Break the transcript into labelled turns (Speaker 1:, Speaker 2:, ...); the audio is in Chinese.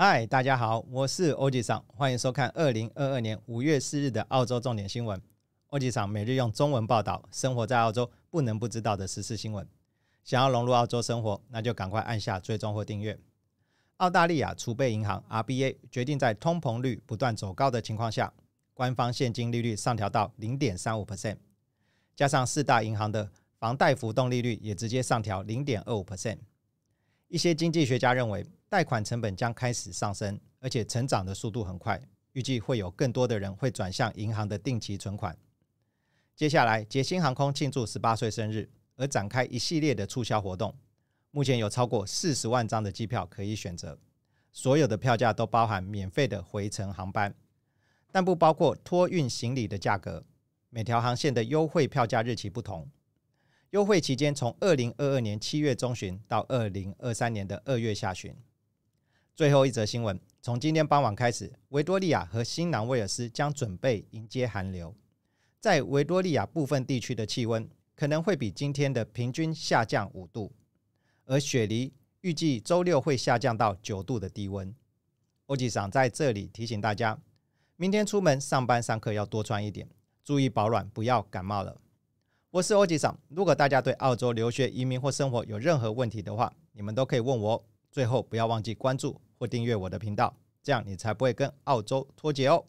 Speaker 1: 嗨，大家好，我是欧吉桑，欢迎收看二零二二年五月四日的澳洲重点新闻。欧吉桑每日用中文报道生活在澳洲不能不知道的时事新闻。想要融入澳洲生活，那就赶快按下追踪或订阅。澳大利亚储备银行 RBA 决定在通膨率不断走高的情况下，官方现金利率上调到零点三五 percent，加上四大银行的房贷浮动利率也直接上调零点二五 percent。一些经济学家认为。贷款成本将开始上升，而且成长的速度很快。预计会有更多的人会转向银行的定期存款。接下来，捷星航空庆祝十八岁生日，而展开一系列的促销活动。目前有超过四十万张的机票可以选择，所有的票价都包含免费的回程航班，但不包括托运行李的价格。每条航线的优惠票价日期不同，优惠期间从二零二二年七月中旬到二零二三年的二月下旬。最后一则新闻，从今天傍晚开始，维多利亚和新南威尔斯将准备迎接寒流。在维多利亚部分地区的气温可能会比今天的平均下降五度，而雪梨预计周六会下降到九度的低温。欧吉桑在这里提醒大家，明天出门上班上课要多穿一点，注意保暖，不要感冒了。我是欧吉桑，如果大家对澳洲留学、移民或生活有任何问题的话，你们都可以问我。最后，不要忘记关注。或订阅我的频道，这样你才不会跟澳洲脱节哦。